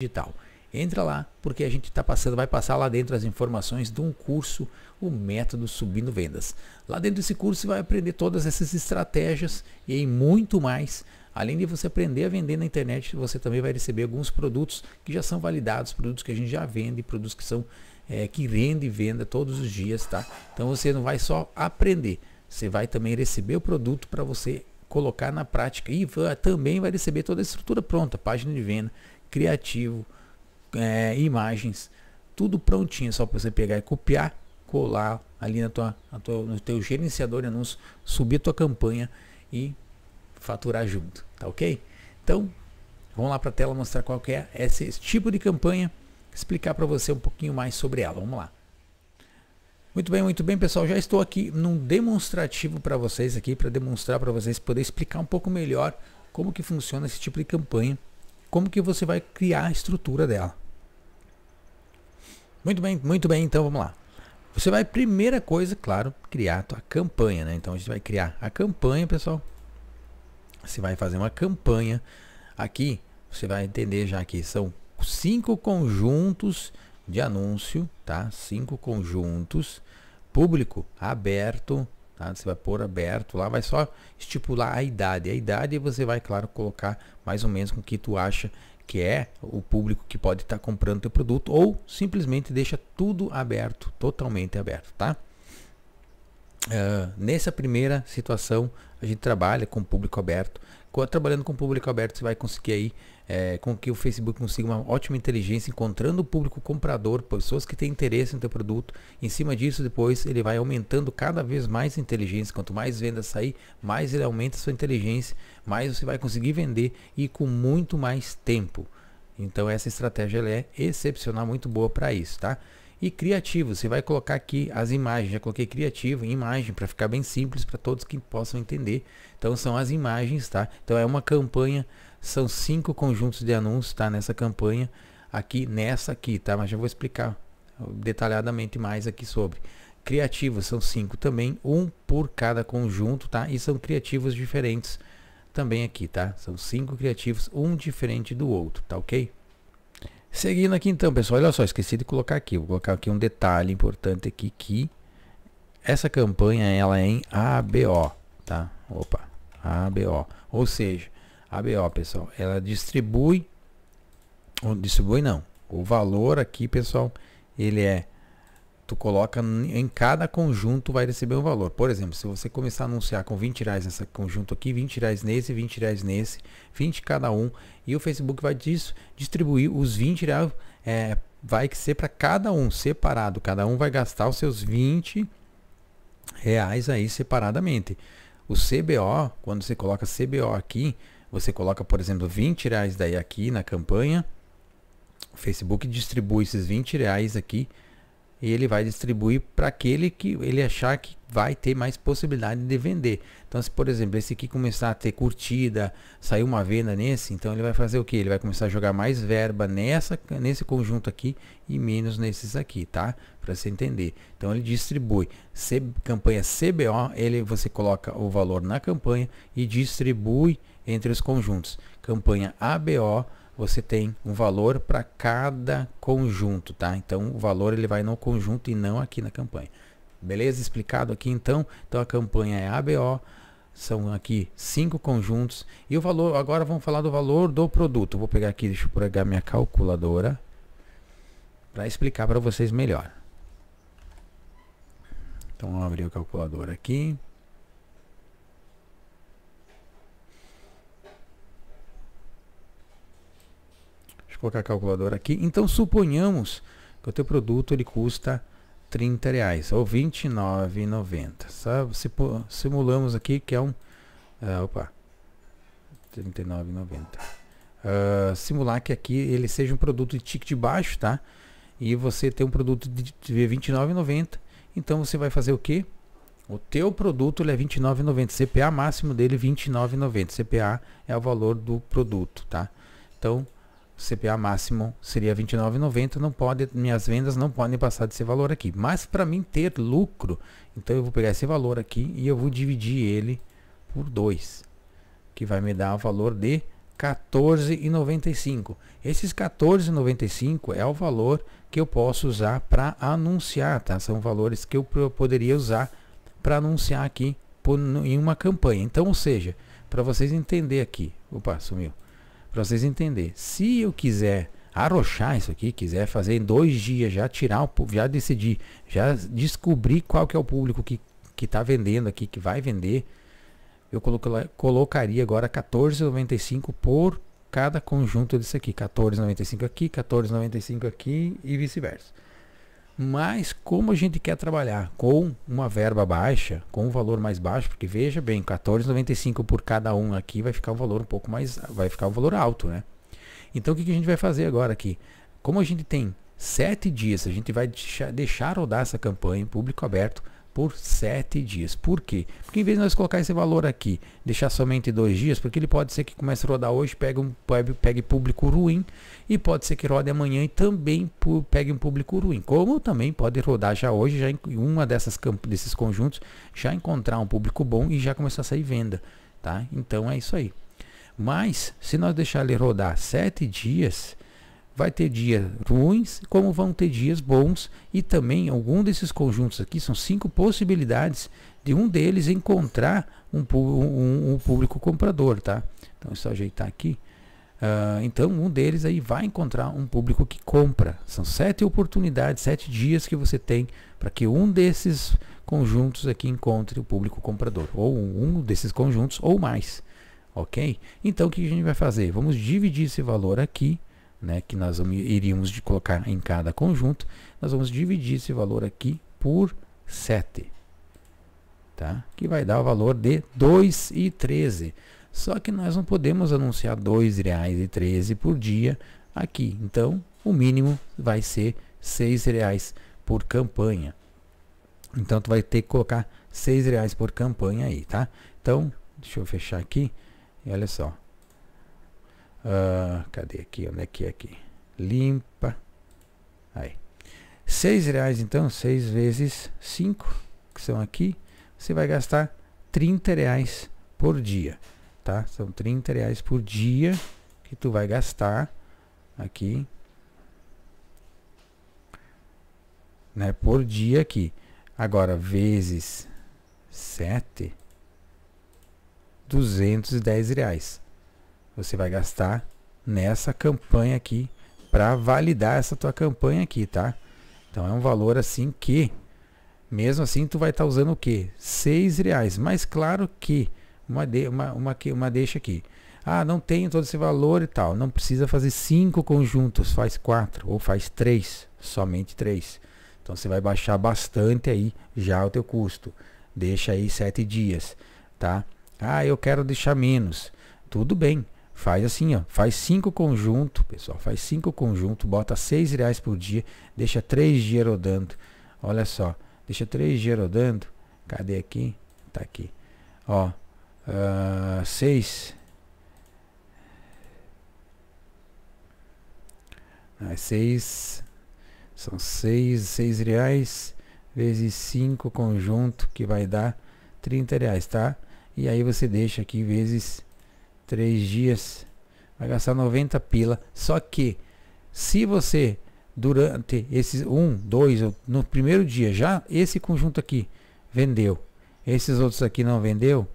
digital. Entra lá, porque a gente está passando, vai passar lá dentro as informações de um curso, o método subindo vendas. Lá dentro desse curso você vai aprender todas essas estratégias e muito mais. Além de você aprender a vender na internet, você também vai receber alguns produtos que já são validados, produtos que a gente já vende, produtos que são é, que rende e venda todos os dias, tá? Então você não vai só aprender, você vai também receber o produto para você colocar na prática e também vai receber toda a estrutura pronta, página de venda, criativo, é, imagens, tudo prontinho, só para você pegar e copiar, colar ali na tua, na tua, no teu gerenciador de anúncios, subir tua campanha e faturar junto, tá ok? Então, vamos lá para a tela mostrar qual que é esse, esse tipo de campanha, explicar para você um pouquinho mais sobre ela, vamos lá. Muito bem, muito bem, pessoal. Já estou aqui num demonstrativo para vocês aqui para demonstrar para vocês poder explicar um pouco melhor como que funciona esse tipo de campanha como que você vai criar a estrutura dela. Muito bem, muito bem, então vamos lá. Você vai, primeira coisa, claro, criar a tua campanha, né? Então a gente vai criar a campanha, pessoal. Você vai fazer uma campanha. Aqui, você vai entender já que são cinco conjuntos de anúncio, tá? Cinco conjuntos. Público aberto, Tá? Você vai pôr aberto lá, vai só estipular a idade. A idade você vai, claro, colocar mais ou menos com o que tu acha que é o público que pode estar tá comprando teu produto ou simplesmente deixa tudo aberto, totalmente aberto, tá? Uh, nessa primeira situação, a gente trabalha com público aberto. Trabalhando com público aberto, você vai conseguir aí é, com que o Facebook consiga uma ótima inteligência, encontrando o público comprador, pessoas que têm interesse no teu produto. Em cima disso, depois ele vai aumentando cada vez mais inteligência. Quanto mais vendas sair, mais ele aumenta a sua inteligência, mais você vai conseguir vender e com muito mais tempo. Então essa estratégia é excepcional, muito boa para isso, tá? E criativo, você vai colocar aqui as imagens, já coloquei criativo, imagem, para ficar bem simples para todos que possam entender. Então são as imagens, tá? Então é uma campanha são cinco conjuntos de anúncios, tá? Nessa campanha aqui, nessa aqui, tá? Mas já vou explicar detalhadamente mais aqui sobre. Criativos são cinco também, um por cada conjunto, tá? E são criativos diferentes também aqui, tá? São cinco criativos, um diferente do outro, tá ok? Seguindo aqui então, pessoal, olha só, esqueci de colocar aqui, vou colocar aqui um detalhe importante aqui que essa campanha ela é em ABO, tá? Opa, ABO. Ou seja, a BO, pessoal, ela distribui, ou distribui não, o valor aqui, pessoal, ele é, tu coloca em cada conjunto vai receber um valor. Por exemplo, se você começar a anunciar com 20 reais nesse conjunto aqui, 20 reais nesse, 20 reais nesse, 20 cada um, e o Facebook vai disso, distribuir os 20 reais, é, vai ser para cada um separado, cada um vai gastar os seus 20 reais aí separadamente. O CBO, quando você coloca CBO aqui, você coloca, por exemplo, 20 reais daí aqui na campanha. O Facebook distribui esses 20 reais aqui e ele vai distribuir para aquele que ele achar que vai ter mais possibilidade de vender. Então, se por exemplo esse aqui começar a ter curtida, sair uma venda nesse, então ele vai fazer o que? Ele vai começar a jogar mais verba nessa, nesse conjunto aqui e menos nesses aqui, tá? Para você entender. Então ele distribui. C, campanha CBO, ele você coloca o valor na campanha e distribui entre os conjuntos. Campanha ABO, você tem um valor para cada conjunto, tá? Então o valor ele vai no conjunto e não aqui na campanha. Beleza? Explicado aqui então. Então a campanha é ABO, são aqui cinco conjuntos e o valor, agora vamos falar do valor do produto. Vou pegar aqui, deixa eu pegar minha calculadora para explicar para vocês melhor. Então vamos abrir o calculador aqui. eu colocar a calculadora aqui. Então, suponhamos que o teu produto ele custa 30 reais ou 29,90. Sabe? Simulamos aqui que é um... Uh, opa, 39,90. Uh, ah, simular que aqui ele seja um produto de ticket baixo, tá? E você tem um produto de 29,90. Então você vai fazer o que? O teu produto ele é 29,90. CPA máximo dele 29,90. É CPA é o valor do produto, tá? Então CPA máximo seria 29,90, não pode, minhas vendas não podem passar desse valor aqui. Mas para mim ter lucro, então eu vou pegar esse valor aqui e eu vou dividir ele por 2, que vai me dar o valor de 14,95. Esses 14,95 é o valor que eu posso usar para anunciar, tá? São valores que eu poderia usar para anunciar aqui por, em uma campanha. Então, ou seja, para vocês entender aqui, opa, sumiu para vocês entenderem. Se eu quiser arrochar isso aqui, quiser fazer em dois dias, já tirar o já decidir, já descobrir qual que é o público que que está vendendo aqui, que vai vender, eu coloco, colocaria agora 14,95 por cada conjunto disso aqui, 14,95 aqui, 14,95 aqui e vice-versa. Mas como a gente quer trabalhar com uma verba baixa, com um valor mais baixo, porque veja bem, 14,95 por cada um aqui vai ficar um valor um pouco mais, vai ficar um valor alto, né? Então o que, que a gente vai fazer agora aqui? Como a gente tem sete dias, a gente vai deixar rodar essa campanha em público aberto por sete dias. Por quê? Porque em vez de nós colocar esse valor aqui, deixar somente dois dias, porque ele pode ser que comece a rodar hoje, pegue, um, pegue público ruim, e pode ser que rode amanhã e também pegue um público ruim. Como também pode rodar já hoje, já em uma dessas desses conjuntos, já encontrar um público bom e já começar a sair venda. Tá? Então é isso aí. Mas, se nós deixar ele rodar sete dias, vai ter dias ruins, como vão ter dias bons, e também algum desses conjuntos aqui são cinco possibilidades de um deles encontrar um, um, um público comprador, tá? Então é só ajeitar aqui. Uh, então um deles aí vai encontrar um público que compra. São sete oportunidades, sete dias que você tem para que um desses conjuntos aqui encontre o público comprador, ou um desses conjuntos ou mais. Ok? Então o que a gente vai fazer? Vamos dividir esse valor aqui né, que nós iríamos de colocar em cada conjunto, nós vamos dividir esse valor aqui por 7, tá? que vai dar o valor de 2,13. Só que nós não podemos anunciar R$ 2,13 por dia aqui, então o mínimo vai ser R$ 6,00 por campanha. Então tu vai ter que colocar R$ 6,00 por campanha aí, tá? Então, deixa eu fechar aqui e olha só. Uh, cadê aqui? Onde é que é aqui? Limpa. Aí. Seis reais então, 6 vezes 5, que são aqui, você vai gastar 30 reais por dia, tá? São 30 reais por dia que tu vai gastar aqui, né? Por dia aqui. Agora, vezes 7, 210 reais você vai gastar nessa campanha aqui para validar essa tua campanha aqui, tá? Então é um valor assim que, mesmo assim, tu vai estar tá usando o quê? Seis reais. Mas claro que uma, de, uma, uma, uma deixa aqui. Ah, não tenho todo esse valor e tal. Não precisa fazer cinco conjuntos, faz quatro ou faz três, somente três. Então você vai baixar bastante aí já o teu custo. Deixa aí sete dias, tá? Ah, eu quero deixar menos. Tudo bem Faz assim, ó. Faz cinco conjunto, pessoal. Faz cinco conjunto, bota seis reais por dia, deixa três dias rodando. Olha só, deixa três dias rodando. Cadê aqui? Tá aqui. Ó, uh, seis. Ah, seis. São seis, seis reais vezes cinco conjunto que vai dar 30 reais, tá? E aí você deixa aqui vezes três dias, vai gastar 90 pila. Só que se você durante esses um, dois, no primeiro dia já esse conjunto aqui vendeu, esses outros aqui não vendeu,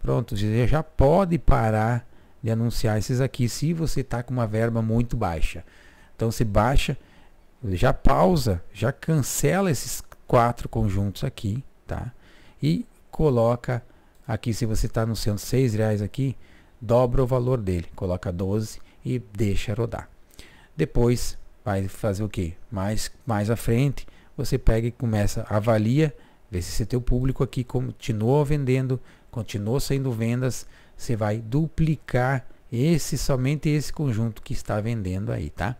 pronto, você já pode parar de anunciar esses aqui se você está com uma verba muito baixa. Então se baixa, já pausa, já cancela esses quatro conjuntos aqui, tá? E coloca aqui se você está anunciando seis reais aqui, dobra o valor dele, coloca 12 e deixa rodar. Depois vai fazer o que? Mais, mais à frente você pega e começa, avalia, vê se seu público aqui continua vendendo, continua saindo vendas, você vai duplicar esse somente esse conjunto que está vendendo aí, tá?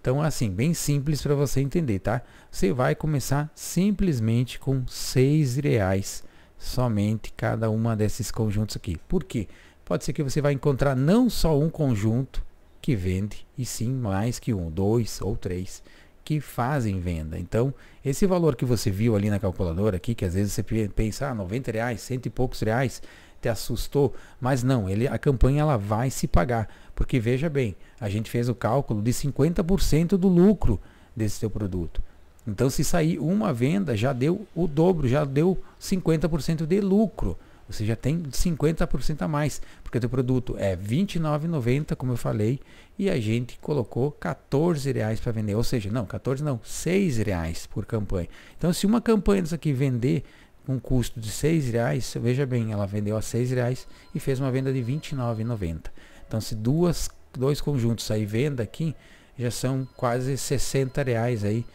Então assim, bem simples para você entender, tá? Você vai começar simplesmente com seis reais somente cada uma desses conjuntos aqui. Por quê? Porque pode ser que você vai encontrar não só um conjunto que vende, e sim mais que um, dois ou três que fazem venda. Então, esse valor que você viu ali na calculadora aqui, que às vezes você pensa, ah, 90 reais, cento e poucos reais, te assustou, mas não, ele, a campanha ela vai se pagar, porque veja bem, a gente fez o cálculo de 50% do lucro desse seu produto. Então, se sair uma venda, já deu o dobro, já deu 50% de lucro. Você já tem 50% a mais, porque o teu produto é R$29,90, como eu falei, e a gente colocou R$14,00 para vender. Ou seja, não, R$14,00 não, R$6,00 por campanha. Então, se uma campanha dessa aqui vender um custo de R$6,00, veja bem, ela vendeu a R$ e fez uma venda de R$29,90. Então, se duas, dois conjuntos sair venda aqui, já são quase R$60,00 aí,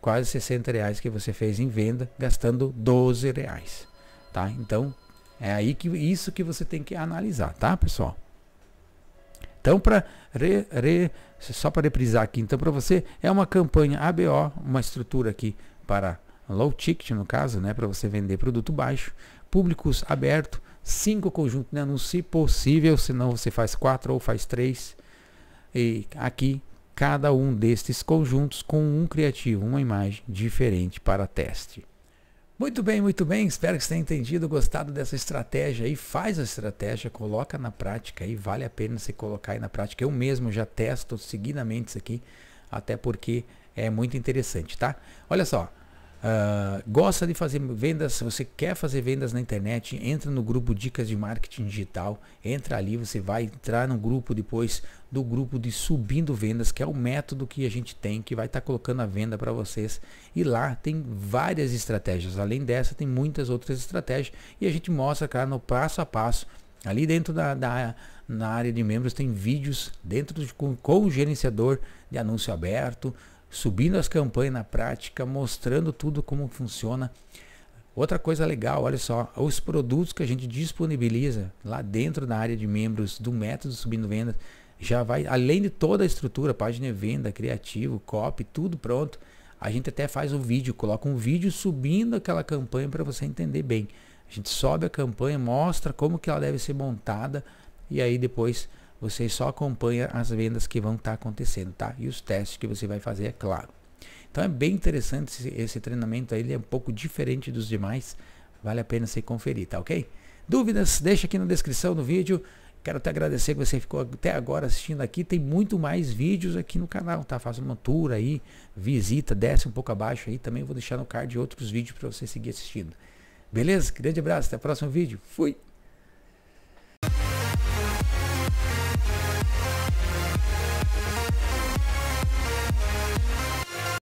quase R$60,00 que você fez em venda, gastando R$12,00. Tá? Então, é aí que isso que você tem que analisar, tá, pessoal? Então, para re, re, só para reprisar aqui, então para você é uma campanha ABO, uma estrutura aqui para low ticket no caso, né, para você vender produto baixo, públicos aberto, cinco conjuntos de anúncios, se possível, senão você faz quatro ou faz três. E aqui cada um destes conjuntos com um criativo, uma imagem diferente para teste. Muito bem, muito bem. Espero que você tenha entendido, gostado dessa estratégia aí. Faz a estratégia, coloca na prática aí. Vale a pena você colocar aí na prática. Eu mesmo já testo seguidamente isso aqui, até porque é muito interessante, tá? Olha só. Ah, gosta de fazer vendas, se você quer fazer vendas na internet, entra no grupo Dicas de Marketing Digital, entra ali, você vai entrar no grupo depois do grupo de Subindo Vendas, que é o método que a gente tem, que vai estar tá colocando a venda para vocês. E lá tem várias estratégias, além dessa tem muitas outras estratégias e a gente mostra, cara, no passo a passo Ali dentro da, da, na área de membros tem vídeos dentro de, com, com o gerenciador de anúncio aberto, subindo as campanhas na prática, mostrando tudo como funciona. Outra coisa legal, olha só, os produtos que a gente disponibiliza lá dentro da área de membros do método subindo vendas, já vai além de toda a estrutura, página de venda, criativo, copy, tudo pronto. A gente até faz um vídeo, coloca um vídeo subindo aquela campanha para você entender bem. A gente sobe a campanha, mostra como que ela deve ser montada e aí depois você só acompanha as vendas que vão estar tá acontecendo, tá? E os testes que você vai fazer, é claro. Então é bem interessante esse, esse treinamento aí, ele é um pouco diferente dos demais. Vale a pena você conferir, tá ok? Dúvidas, deixa aqui na descrição do vídeo. Quero te agradecer que você ficou até agora assistindo aqui. Tem muito mais vídeos aqui no canal, tá? Faça uma tour aí, visita, desce um pouco abaixo aí. Também vou deixar no card outros vídeos para você seguir assistindo. Beleza? Grande abraço, até o próximo vídeo. Fui!